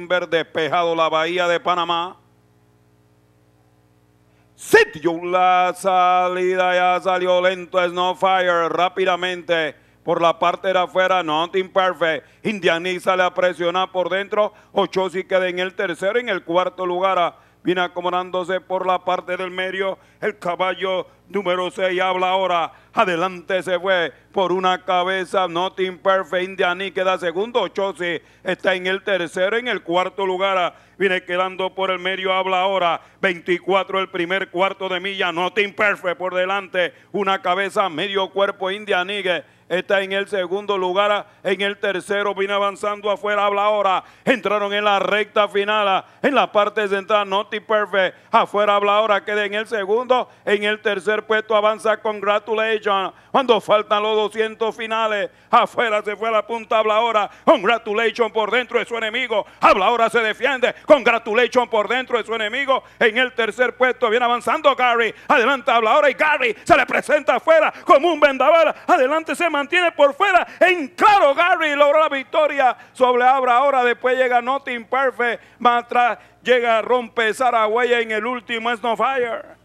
ver despejado la bahía de Panamá. Sitio la salida ya salió lento Snowfire rápidamente por la parte de afuera, Nothing Perfect. indianiza sale presiona por dentro. ocho si queda en el tercero, en el cuarto lugar. Ah, viene acomodándose por la parte del medio. El caballo Número 6 habla ahora. Adelante se fue por una cabeza. Nothing Perfect. Indianí queda segundo. Chose está en el tercero. En el cuarto lugar. Viene quedando por el medio. Habla ahora. 24 el primer cuarto de milla. Nothing Perfect por delante. Una cabeza. Medio cuerpo. Indianí está en el segundo lugar, en el tercero viene avanzando afuera, habla ahora, entraron en la recta final, en la parte central, Noti Perfect, afuera habla ahora, queda en el segundo, en el tercero puesto avanza Congratulations. Cuando faltan los 200 finales, afuera se fue a la punta, habla ahora. Congratulations por dentro de su enemigo. Habla ahora, se defiende. Congratulations por dentro de su enemigo. En el tercer puesto viene avanzando Gary. Adelante, habla ahora. Y Gary se le presenta afuera como un vendaval. Adelante se mantiene por fuera. En claro, Gary logró la victoria sobre Abra ahora. Después llega Nothing Perfect. Más atrás llega Rompe huella en el último. Es fire.